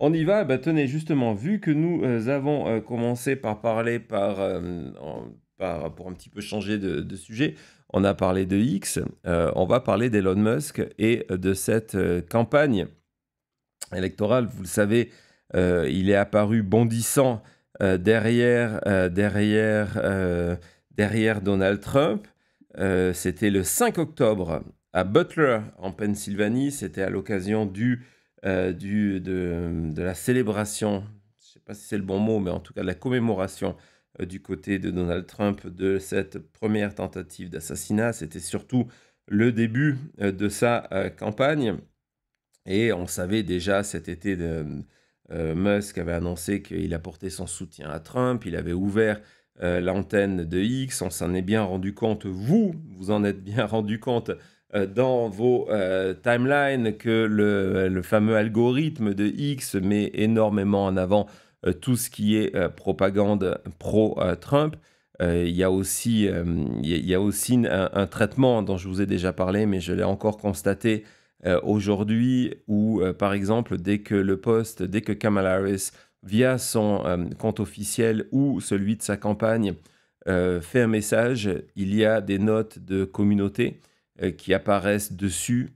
On y va, bah, tenez justement, vu que nous euh, avons euh, commencé par parler euh, par, pour un petit peu changer de, sujet, on a parlé de X, on va parler d'Elon Musk et de cette campagne électorale. Vous le savez, il est apparu bondissant derrière, derrière, derrière Donald Trump. C'était le 5 octobre à Butler, en Pennsylvanie. C'était à l'occasion du euh, du, de, la célébration, je ne sais pas si c'est le bon mot, mais en tout cas de la commémoration euh, du côté de Donald Trump de cette première tentative d'assassinat. C'était surtout le début euh, de sa campagne. Et on savait déjà cet été, Musk avait annoncé qu'il apportait son soutien à Trump, il avait ouvert l'antenne de X, on s'en est bien rendu compte, vous, vous en êtes bien rendu compte euh, dans vos euh, timelines que le, fameux algorithme de X met énormément en avant euh, tout ce qui est propagande pro-Trump. Il y a aussi, y a aussi un, un, traitement dont je vous ai déjà parlé, mais je l'ai encore constaté aujourd'hui, où par exemple, dès que le poste, dès que Kamala Harris, via son compte officiel ou celui de sa campagne, fait un message, il y a des notes de communauté euh, qui apparaissent dessus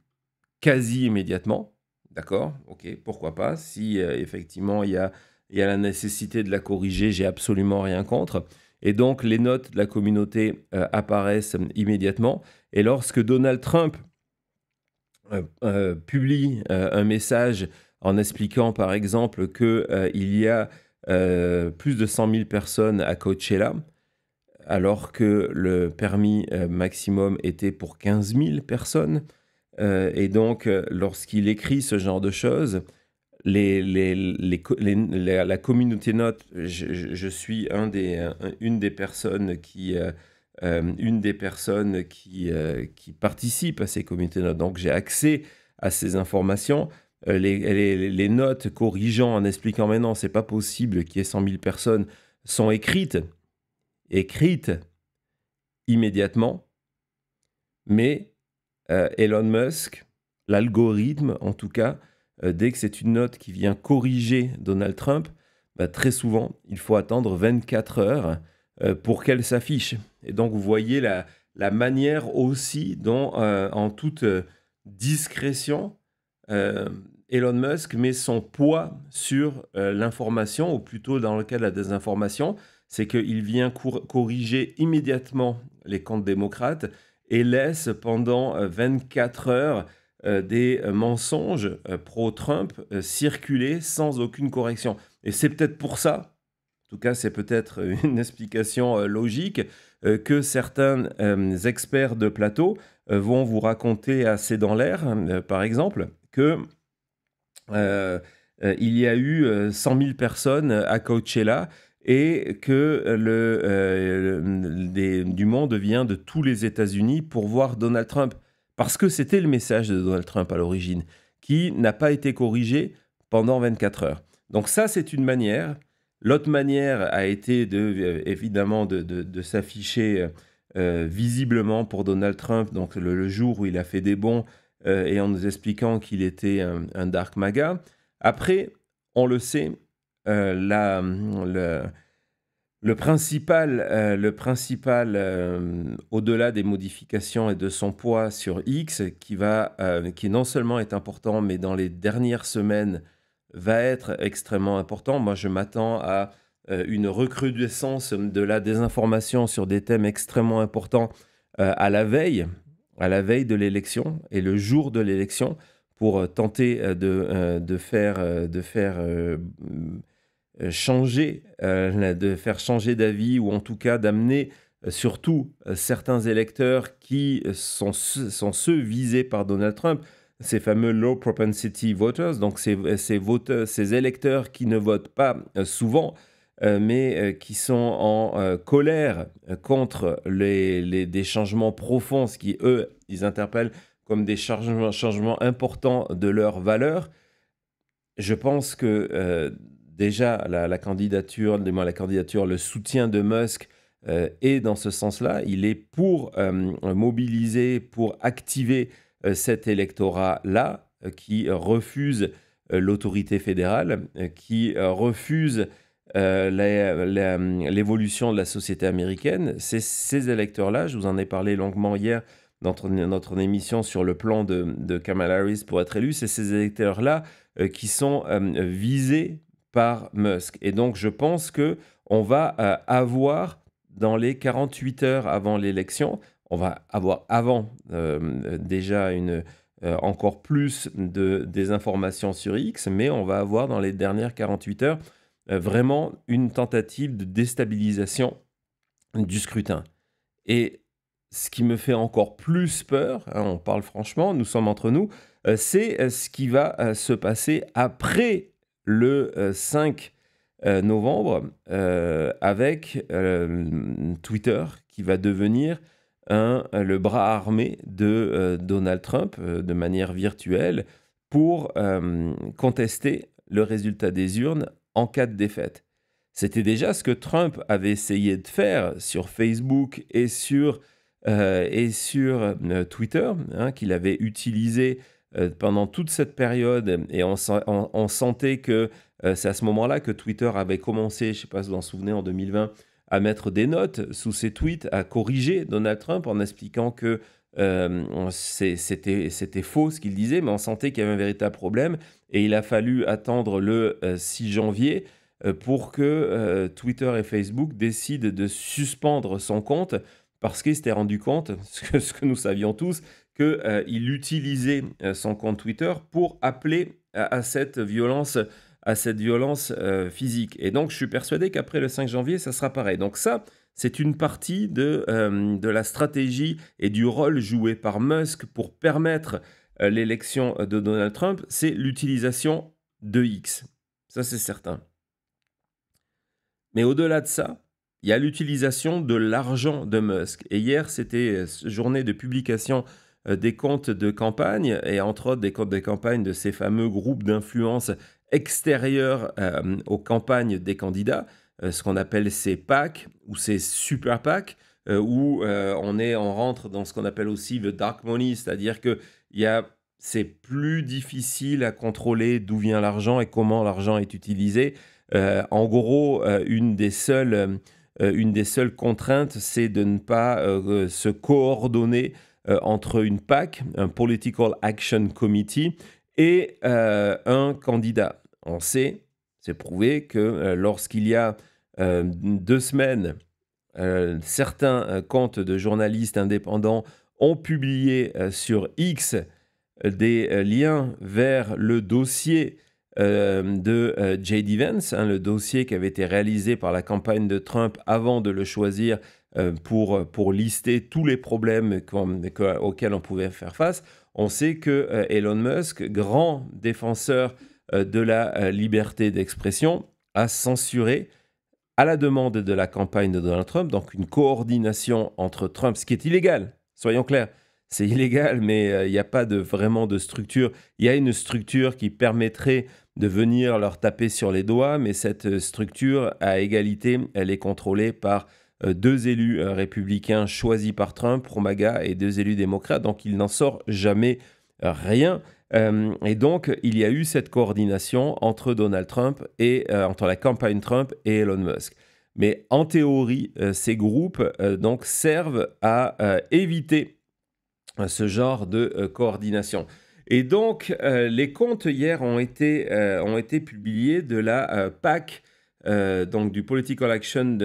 quasi immédiatement. D'accord Ok, pourquoi pas Si euh, effectivement il y a, la nécessité de la corriger, j'ai absolument rien contre. Et donc les notes de la communauté euh, apparaissent immédiatement. Et lorsque Donald Trump publie un message en expliquant par exemple qu'il y a plus de 100 000 personnes à Coachella, alors que le permis euh, maximum était pour 15 000 personnes. Euh, et donc, euh, lorsqu'il écrit ce genre de choses, la communauté note, je, je suis une des personnes qui... participent à ces communautés notes. Donc j'ai accès à ces informations. les, notes corrigeant en expliquant maintenant c'est pas possible qu'il y ait 100 000 personnes sont écrites écrite immédiatement, mais euh, Elon Musk, l'algorithme en tout cas, euh, dès que c'est une note qui vient corriger Donald Trump, bah, très souvent, il faut attendre 24 heures euh, pour qu'elle s'affiche. Et donc, vous voyez la, la manière aussi dont, en toute discrétion, Elon Musk met son poids sur l'information, ou plutôt dans le cas de la désinformation, c'est qu'il vient corriger immédiatement les comptes démocrates et laisse pendant 24 euh, heures euh, des euh, mensonges pro-Trump circuler sans aucune correction. Et c'est peut-être pour ça, en tout cas c'est peut-être une explication logique, que certains experts de plateau vont vous raconter assez dans l'air, hein, par exemple, que... il y a eu 100 000 personnes à Coachella et que euh, le, euh, du monde vient de tous les États-Unis pour voir Donald Trump. Parce que c'était le message de Donald Trump à l'origine, qui n'a pas été corrigé pendant 24 heures. Donc ça, c'est une manière. L'autre manière a été de, euh, évidemment de, s'afficher visiblement pour Donald Trump, donc le, jour où il a fait des bons et en nous expliquant qu'il était un dark maga. Après, on le sait, euh, la, hum, le, le principal, euh, le principal euh, au-delà des modifications et de son poids sur X, qui, va, qui non seulement est important, mais dans les dernières semaines va être extrêmement important. Moi, je m'attends à une recrudescence hum, de la désinformation sur des thèmes extrêmement importants à la veille, à la veille de l'élection et le jour de l'élection, pour tenter de, de faire, de faire euh, changer, euh, de faire changer d'avis ou en tout cas d'amener euh, surtout certains électeurs qui sont, sont ceux visés par Donald Trump, ces fameux low propensity voters, donc ces, ces, voteurs, ces électeurs qui ne votent pas souvent, mais qui sont en colère contre les, les, des changements profonds, ce qui, eux, ils interpellent comme des changements, importants de leurs valeurs. Je pense que déjà la, la candidature, la candidature, le soutien de Musk euh, est dans ce sens-là. Il est pour euh, mobiliser, pour activer euh, cet électorat-là qui refuse l'autorité fédérale, qui refuse l'évolution de la société américaine. C'est ces électeurs-là, je vous en ai parlé longuement hier dans notre, émission sur le plan de, de Kamala Harris pour être élu, c'est ces électeurs-là qui sont visés par Musk. Et donc, je pense que on va euh, avoir dans les 48 heures avant l'élection, on va avoir avant euh, déjà une, euh, encore plus de, des informations sur X, mais on va avoir dans les dernières 48 heures vraiment une tentative de déstabilisation du scrutin. Et ce qui me fait encore plus peur, hein, on parle franchement, nous sommes entre nous, c'est ce qui va se passer après le 5 euh, euh, novembre euh, avec Twitter qui va devenir un, le bras armé de Donald Trump de manière virtuelle pour contester le résultat des urnes en cas de défaite. C'était déjà ce que Trump avait essayé de faire sur Facebook et sur, et sur Twitter, hein, qu'il avait utilisé euh, pendant toute cette période et on, sentait que euh, c'est à ce moment-là que Twitter avait commencé, je ne sais pas si vous en souvenez, en 2020, à mettre des notes sous ses tweets, à corriger Donald Trump en expliquant que euh, c'était faux ce qu'il disait, mais on sentait qu'il y avait un véritable problème et il a fallu attendre le 6 janvier pour que Twitter et Facebook décident de suspendre son compte parce qu'ils s'étaient rendu compte, ce que nous savions tous, qu'il euh, utilisait euh, son compte Twitter pour appeler à, cette violence à cette violence euh, physique. Et donc, je suis persuadé qu'après le 5 janvier, ça sera pareil. Donc ça, c'est une partie de, la stratégie et du rôle joué par Musk pour permettre l'élection de Donald Trump, c'est l'utilisation de X. Ça, c'est certain. Mais au-delà de ça, il y a l'utilisation de l'argent de Musk. Et hier, c'était journée de publication euh, des comptes de campagne et entre autres des comptes de campagne de ces fameux groupes d'influence extérieurs euh, aux campagnes des candidats, euh, ce qu'on appelle ces PAC ou ces super PAC, où on, est, on rentre dans ce qu'on appelle aussi le dark money, c'est-à-dire que y a, c'est plus difficile à contrôler d'où vient l'argent et comment l'argent est utilisé. en gros, une des seules... une des seules contraintes, c'est de ne pas se coordonner euh, entre une PAC, un Political Action Committee, et euh, un candidat. On sait, c'est prouvé, que euh, lorsqu'il y a deux semaines, certains comptes de journalistes indépendants ont publié sur X des liens vers le dossier de J.D. Vance, hein, le dossier qui avait été réalisé par la campagne de Trump avant de le choisir euh, pour, pour lister tous les problèmes auxquels on pouvait faire face. On sait que euh, Elon Musk, grand défenseur euh, de la liberté d'expression, a censuré à la demande de la campagne de Donald Trump, donc une coordination entre Trump, ce qui est illégal, soyons clairs. C'est illégal, mais il n'y a pas de, vraiment de structure. Il y a une structure qui permettrait de venir leur taper sur les doigts, mais cette structure, à égalité, elle est contrôlée par euh, deux élus euh, républicains choisis par Trump, Romaga et deux élus démocrates, donc il n'en sort jamais euh, rien. et donc, il y a eu cette coordination entre Donald Trump et entre la campagne Trump et Elon Musk. Mais en théorie, ces groupes donc servent à éviter ce genre de coordination. Et donc, les comptes hier ont été, ont été publiés de la PAC euh, donc du political action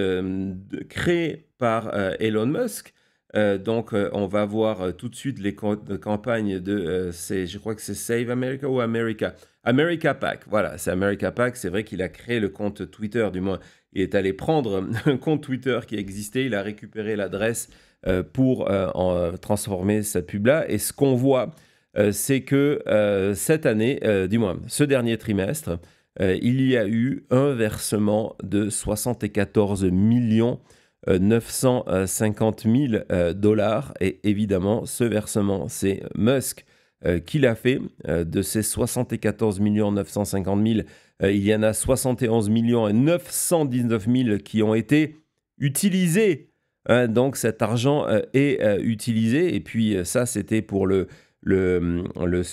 créé par euh, Elon Musk. Euh, donc on va voir tout de suite les campagnes de, je crois que c'est Save America ou America. America Pack, voilà, c'est America Pack. C'est vrai qu'il a créé le compte Twitter, du moins, il est allé prendre un compte Twitter qui existait, il a récupéré l'adresse pour en, transformer cette pub-là. Et ce qu'on voit, c'est que cette année, du moins ce dernier trimestre, euh, il y a eu un versement de 74 millions 950 euh, 000 euh, dollars. Et évidemment, ce versement, c'est Musk qui l'a fait. de ces 74 millions 950 000, il y en a 71 millions 919 000 qui ont été utilisés. Hein. donc cet argent est utilisé. Et puis ça, c'était pour le le, le,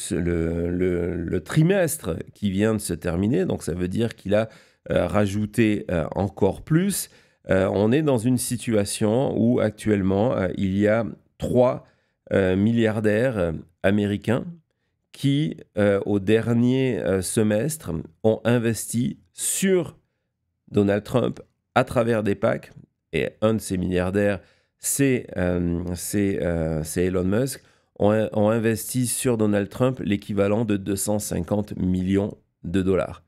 le, le, trimestre qui vient de se terminer, donc ça veut dire qu'il a euh, rajouté euh, encore plus. Euh, on est dans une situation où actuellement, il y a trois milliardaires américains qui, au dernier semestre, ont investi sur Donald Trump à travers des PAC. Et un de ces milliardaires, c'est Elon Musk ont, investit investi sur Donald Trump l'équivalent de 250 millions de dollars.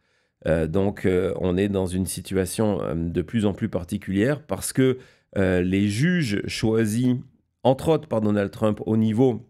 Euh, donc euh, on est dans une situation euh, de plus en plus particulière parce que les juges choisis, entre autres par Donald Trump, au niveau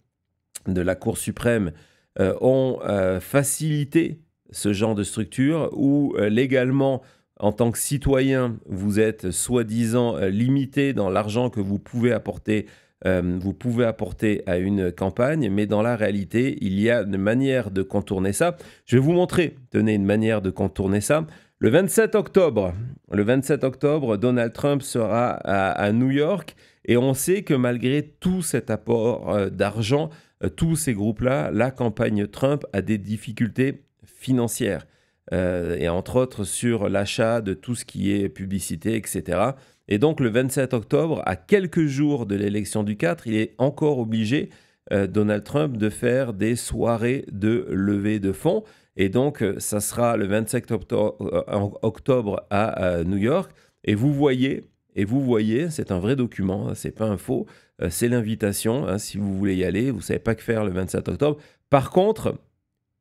de la Cour suprême, ont facilité ce genre de structure où légalement, en tant que citoyen, vous êtes soi-disant limité dans l'argent que vous pouvez apporter euh, vous pouvez apporter à une campagne, mais dans la réalité, il y a une manière de contourner ça. Je vais vous montrer, tenez, une manière de contourner ça. Le 27 octobre, le 27 octobre, Donald Trump sera à, New York et on sait que malgré tout cet apport euh, d'argent, euh, tous ces groupes-là, la campagne Trump a des difficultés financières. et entre autres sur l'achat de tout ce qui est publicité, etc. Et donc le 27 octobre, à quelques jours de l'élection du 4, il est encore obligé, euh, Donald Trump, de faire des soirées de levée de fonds. Et donc euh, ça sera le 27 octobre, euh, octobre à, New York. Et vous voyez, et vous voyez, c'est un vrai document, ce hein, c'est pas un faux, c'est l'invitation. Hein, si vous voulez y aller, vous savez pas que faire le 27 octobre. Par contre,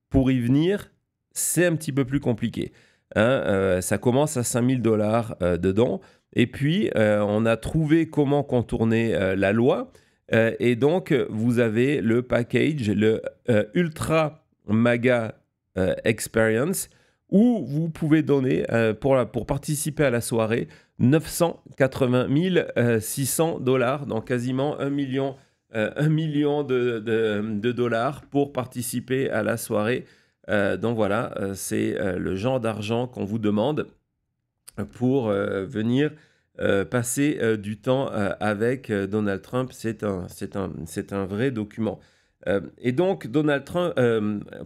pour y venir, c'est un petit peu plus compliqué. Hein, ça commence à 5000 dollars dedans. Et puis, euh, on a trouvé comment contourner euh, la loi. Euh, et donc, vous avez le package, le Ultra Maga Experience, où vous pouvez donner, pour, pour participer à la soirée, 980 600 dollars, donc quasiment 1 million, million de, dollars pour participer à la soirée. donc voilà, c'est le genre d'argent qu'on vous demande pour euh, venir euh, passer euh, du temps avec Donald Trump, c'est un, un, un vrai document. et donc, Donald Trump,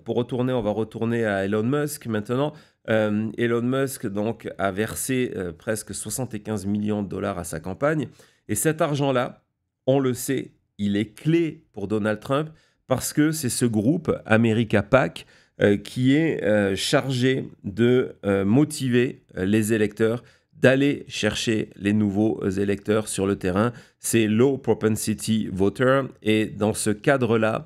pour retourner, on va retourner à Elon Musk maintenant. Elon Musk donc, a versé presque 75 millions de dollars à sa campagne. Et cet argent-là, on le sait, il est clé pour Donald Trump parce que c'est ce groupe, America PAC, euh, qui est euh, chargé de euh, motiver les électeurs d'aller chercher les nouveaux électeurs sur le terrain. C'est Low Propensity Voter. Et dans ce cadre-là,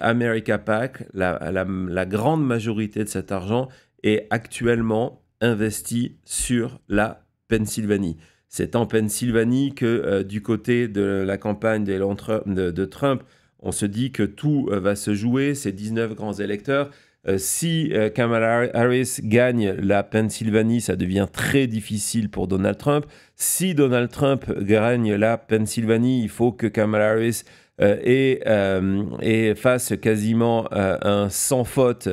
America PAC, la, grande majorité de cet argent est actuellement investi sur la Pennsylvanie. C'est en Pennsylvanie que du côté de la campagne de, Trump, on se dit que tout va se jouer, ces 19 grands électeurs. Euh, si euh, Kamala Harris gagne la Pennsylvanie, ça devient très difficile pour Donald Trump. Si Donald Trump gagne la Pennsylvanie, il faut que Kamala Harris et, euh, fasse quasiment un sans faute,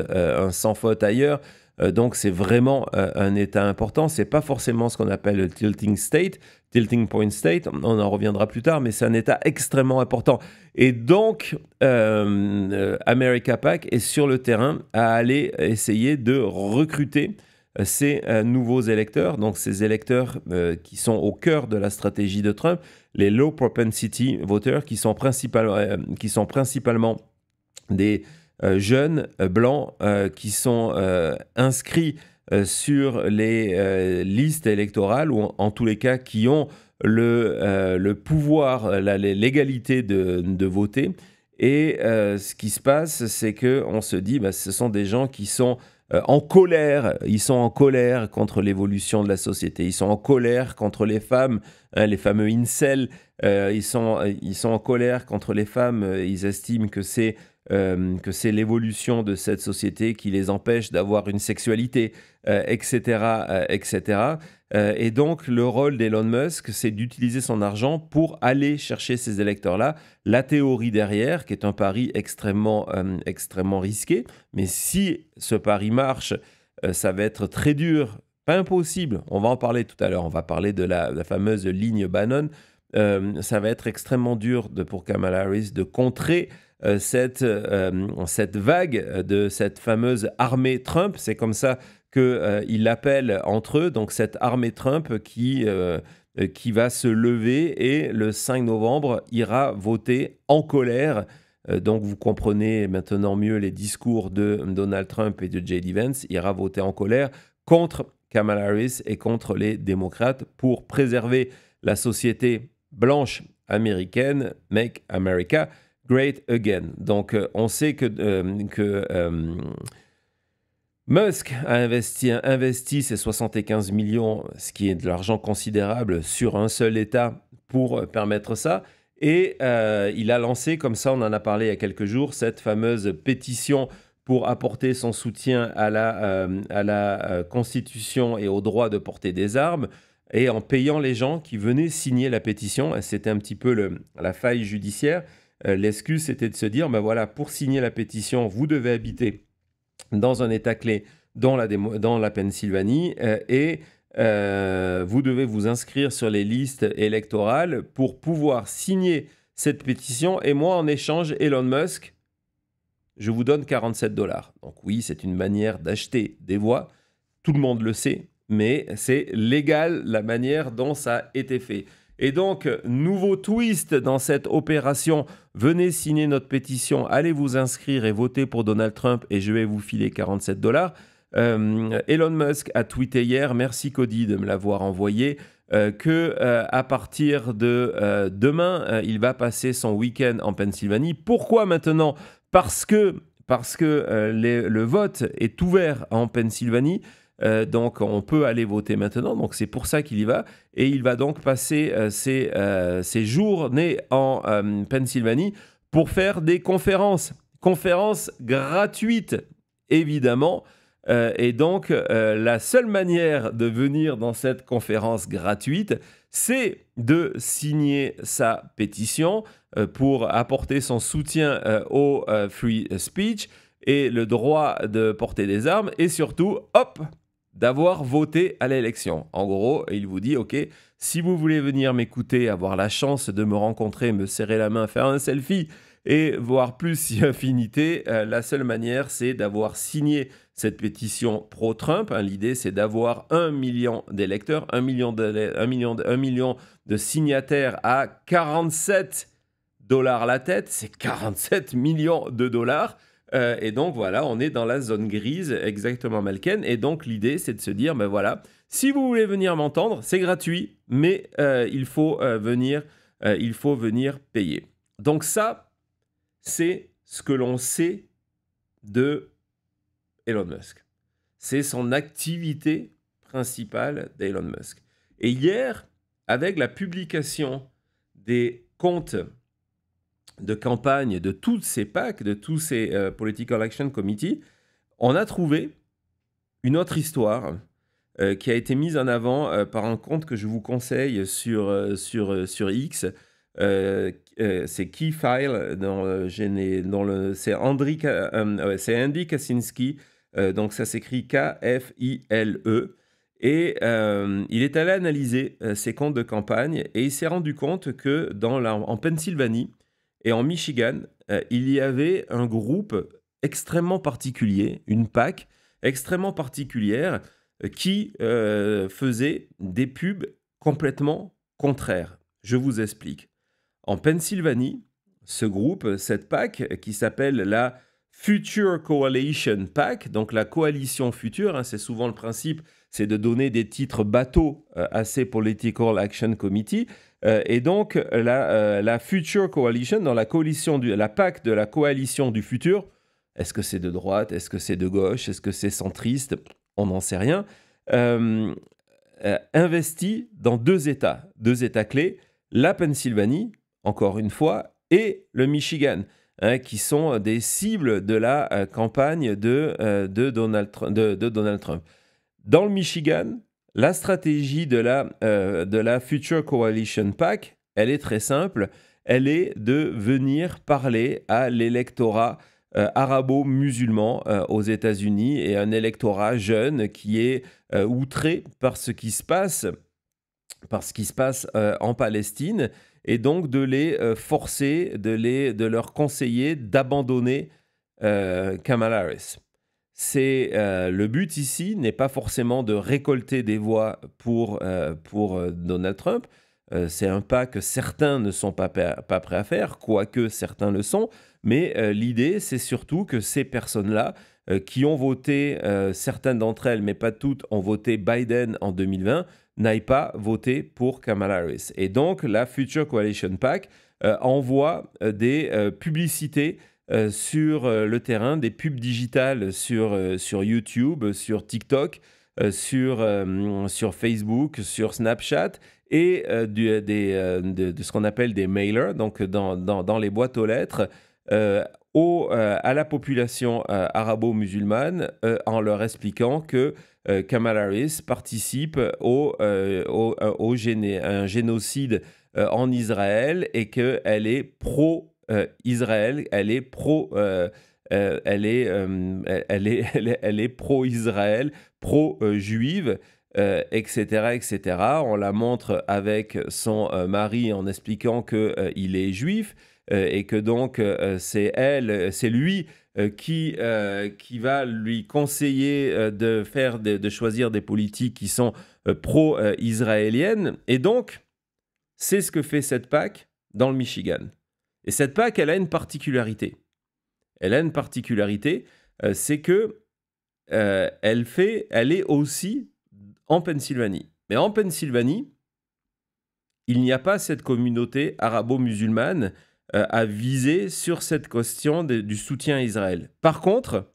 sans faute ailleurs. donc c'est vraiment un état important. C'est pas forcément ce qu'on appelle le tilting state, Tilting Point State, on en reviendra plus tard, mais c'est un État extrêmement important. Et donc, euh, euh, America Pack est sur le terrain à aller essayer de recruter euh, ces nouveaux électeurs, donc ces électeurs qui sont au cœur de la stratégie de Trump, les low propensity voters qui sont principalement des jeunes blancs qui sont inscrits euh, sur les euh, listes électorales, ou en, tous les cas qui ont le, euh, le pouvoir, l'égalité de, voter. Et ce qui se passe, c'est qu'on se dit, bah, ce sont des gens qui sont en colère, ils sont en colère contre l'évolution de la société, ils sont en colère contre les femmes, hein, les fameux incels, ils, sont, ils sont en colère contre les femmes, ils estiment que c'est euh, que c'est l'évolution de cette société qui les empêche d'avoir une sexualité, etc., euh, etc. Euh, et donc le rôle d'Elon Musk, c'est d'utiliser son argent pour aller chercher ces électeurs-là. La théorie derrière, qui est un pari extrêmement, extrêmement risqué, mais si ce pari marche, ça va être très dur, pas impossible. On va en parler tout à l'heure. On va parler de la, fameuse ligne Bannon. ça va être extrêmement dur pour Kamala Harris de contrer euh, euh, cette, vague de cette fameuse armée Trump. C'est comme ça qu'ils euh, l'appellent entre eux, donc cette armée Trump qui, qui va se lever et le 5 novembre ira voter en colère. Donc vous comprenez maintenant mieux les discours de Donald Trump et de J.D. Vance, ira voter en colère contre Kamala Harris et contre les démocrates pour préserver la société blanche américaine, Make America, Great Again. Donc euh, on sait que, euh, que euh, Musk a investi, ses 75 millions, ce qui est de l'argent considérable, sur un seul État pour permettre ça. Et il a lancé, comme ça on en a parlé il y a quelques jours, cette fameuse pétition pour apporter son soutien à la, Constitution et au droit de porter des armes, et en payant les gens qui venaient signer la pétition. C'était un petit peu la faille judiciaire. Euh, l'excuse, c'était de se dire, ben voilà, pour signer la pétition, vous devez habiter dans un État clé dans la, Pennsylvanie euh, et euh, vous devez vous inscrire sur les listes électorales pour pouvoir signer cette pétition. Et moi, en échange, Elon Musk, je vous donne 47 dollars. Donc oui, c'est une manière d'acheter des voix. Tout le monde le sait, mais c'est légal la manière dont ça a été fait. Et donc, nouveau twist dans cette opération. Venez signer notre pétition, allez vous inscrire et voter pour Donald Trump et je vais vous filer 47 dollars. Euh, Elon Musk a tweeté hier, merci Cody de me l'avoir envoyé, euh, que euh, à partir de demain, il va passer son week-end en Pennsylvanie. Pourquoi maintenant Parce que parce que le vote est ouvert en Pennsylvanie. Euh, donc on peut aller voter maintenant. Donc c'est pour ça qu'il y va. Et il va donc passer euh, ses, euh, ses, journées en Pennsylvanie pour faire des conférences. Conférences gratuites, évidemment. et donc la seule manière de venir dans cette conférence gratuite, c'est de signer sa pétition pour apporter son soutien au free speech et le droit de porter des armes et surtout, hop, d'avoir voté à l'élection. En gros, il vous dit, OK, si vous voulez venir m'écouter, avoir la chance de me rencontrer, me serrer la main, faire un selfie et voir plus si infinité, euh, la seule manière, c'est d'avoir signé cette pétition pro-Trump. Hein, l'idée, c'est d'avoir un million d'électeurs, un million million million de signataires à 47 dollars la tête, c'est 47 millions de dollars. Euh, et donc voilà, on est dans la zone grise exactement malken Et donc l'idée, c'est de se dire, ben voilà, si vous voulez venir m'entendre, c'est gratuit, mais euh, il, faut, euh, venir, il faut venir payer. Donc ça, c'est ce que l'on sait de Elon Musk. C'est son activité principale d'Elon Musk. Et hier, avec la publication des comptes de campagne de toutes ces PAC, de tous ces euh, Political Action Committee, on a trouvé une autre histoire euh, qui a été mise en avant euh, par un compte que je vous conseille sur, sur, sur X. c'est Keyfile, dans, dans le, c'est Andy, Kaczynski, donc ça s'écrit K-F-I-L-E. Et il est allé analyser ces comptes de campagne et il s'est rendu compte que dans la, en Pennsylvanie, et en Michigan, euh, il y avait un groupe extrêmement particulier, une PAC extrêmement particulière, euh, qui euh, faisait des pubs complètement contraires. Je vous explique. En Pennsylvanie, ce groupe, cette PAC, qui s'appelle la Future Coalition PAC, donc la coalition future, hein, c'est souvent le principe, c'est de donner des titres bateaux à ces Political Action Committee. Euh, et donc, euh, la, Future Coalition, dans la coalition la PAC de la coalition du futur, est-ce que c'est de droite Est-ce que c'est de gauche Est-ce que c'est centriste On n'en sait rien. Euh, euh investit dans deux États, deux États clés, la Pennsylvanie, encore une fois, et le Michigan. Hein, qui sont des cibles de la campagne de, Donald Trump. Dans le Michigan, la stratégie euh, de la, Future Coalition PAC, elle est très simple. Elle est de venir parler à l'électorat euh, arabo-musulman euh, aux États-Unis et un électorat jeune qui est outré par ce qui se passe, par ce qui se passe en Palestine et donc de les forcer, de, de leur conseiller d'abandonner Kamala Harris c'est euh, le but ici n'est pas forcément de récolter des voix pour, euh, pour euh, Donald Trump. c'est un pas que certains ne sont pas, pas prêts à faire, quoique certains le sont. Mais l'idée, c'est surtout que ces personnes-là, qui ont voté, certaines d'entre elles, mais pas toutes, ont voté Biden en 2020, n'aillent pas voter pour Kamala Harris. Et donc, la Future Coalition PAC envoie des publicités euh, sur euh, le terrain, des pubs digitales sur, euh, sur YouTube, sur TikTok, sur, sur Facebook, sur Snapchat et du, des, de, ce qu'on appelle des mailers, donc dans, dans, dans les boîtes aux lettres. Au, à la population arabo-musulmane en leur expliquant que Kamala Harris participe au, au, au un génocide en Israël et qu'elle est pro euh, Israël, elle est pro... Euh, euh, elle, est, elle, est, elle, est, pro-Israël, pro-juive, etc., etc. On la montre avec son mari en expliquant qu'il il est juif et que donc c'est elle, c'est lui qui, qui va lui conseiller de, faire de, de choisir des politiques qui sont pro-israéliennes. Et donc, c'est ce que fait cette PAC dans le Michigan. Et cette PAC, elle a une particularité. Elle a une particularité, euh, c'est que euh, elle, fait, elle est aussi en Pennsylvanie. Mais en Pennsylvanie, il n'y a pas cette communauté arabo-musulmane euh, à viser sur cette question du soutien à Israël. Par contre,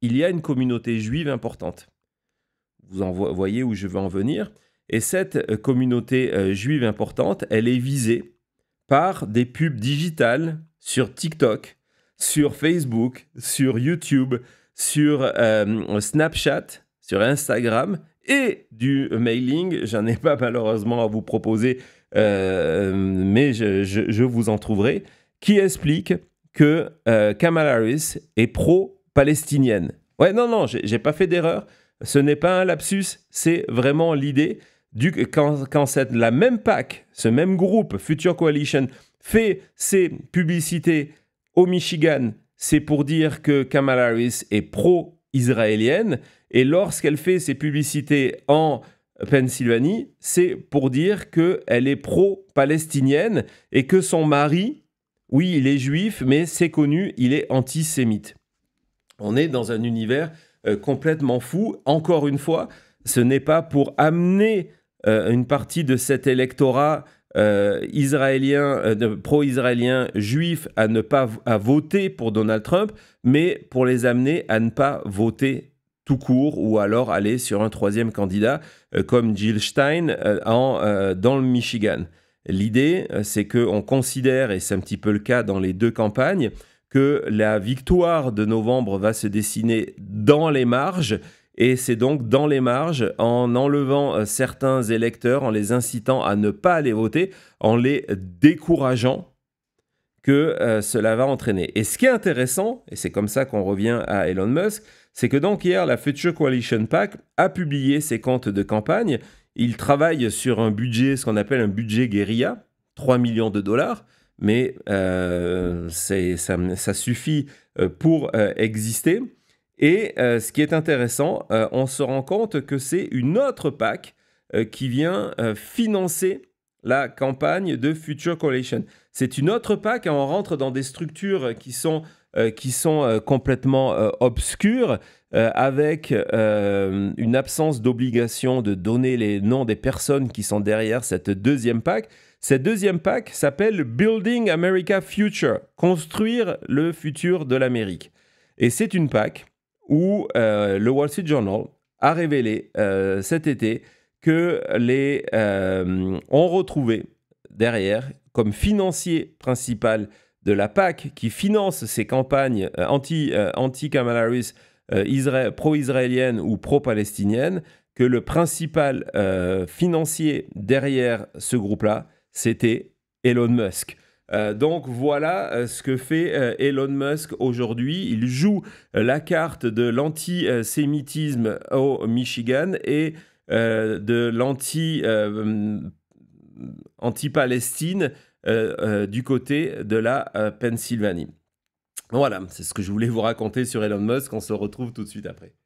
il y a une communauté juive importante. Vous voyez où je veux en venir. Et cette communauté juive importante, elle est visée par des pubs digitales sur TikTok, sur Facebook, sur YouTube, sur euh, Snapchat, sur Instagram et du mailing. J'en ai pas malheureusement à vous proposer, euh, mais je, vous en trouverai, qui explique que euh, Kamala Harris est pro-palestinienne. Ouais, non, non, j'ai pas fait d'erreur. Ce n'est pas un lapsus, c'est vraiment l'idée quand, cette, la même PAC, ce même groupe, Future Coalition, fait ses publicités au Michigan, c'est pour dire que Kamala Harris est pro-israélienne, et lorsqu'elle fait ses publicités en Pennsylvanie, c'est pour dire qu'elle est pro-palestinienne et que son mari, oui, il est juif, mais c'est connu, il est antisémite. On est dans un univers euh, complètement fou. Encore une fois, ce n'est pas pour amener euh, une partie de cet électorat euh, israélien, euh, pro-israélien juif à ne pas à voter pour Donald Trump, mais pour les amener à ne pas voter tout court ou alors aller sur un troisième candidat comme Jill Stein dans le Michigan. L'idée, c'est qu'on considère, et c'est un petit peu le cas dans les deux campagnes, que la victoire de novembre va se dessiner dans les marges et c'est donc dans les marges, en enlevant euh, certains électeurs, en les incitant à ne pas aller voter, en les décourageant, que euh, cela va entraîner. Et ce qui est intéressant, et c'est comme ça qu'on revient à Elon Musk, c'est que donc hier, la Future Coalition PAC a publié ses comptes de campagne. Il travaille sur un budget, ce qu'on appelle un budget guérilla, 3 millions de dollars, mais euh, ça, suffit pour exister. Et euh, ce qui est intéressant, euh, on se rend compte que c'est une autre PAC euh, qui vient financer la campagne de Future Coalition. C'est une autre PAC, hein, on rentre dans des structures qui sont, qui sont complètement obscures, avec une absence d'obligation de donner les noms des personnes qui sont derrière cette deuxième PAC. Cette deuxième PAC s'appelle Building America Future, construire le futur de l'Amérique. Et c'est une PAC où euh, le Wall Street Journal a révélé euh, cet été que les euh, ont derrière comme financier principal de la PAC qui finance ces campagnes anti, anti Kamala Harris pro israélienne ou pro palestinienne que le principal financier derrière ce groupe-là c'était Elon Musk. Euh, donc voilà euh, ce que fait euh, Elon Musk aujourd'hui. Il joue la carte de l'antisémitisme au Michigan et de l'anti palestine du côté de la Pennsylvanie. Voilà, c'est ce que je voulais vous raconter sur Elon Musk. On se retrouve tout de suite après.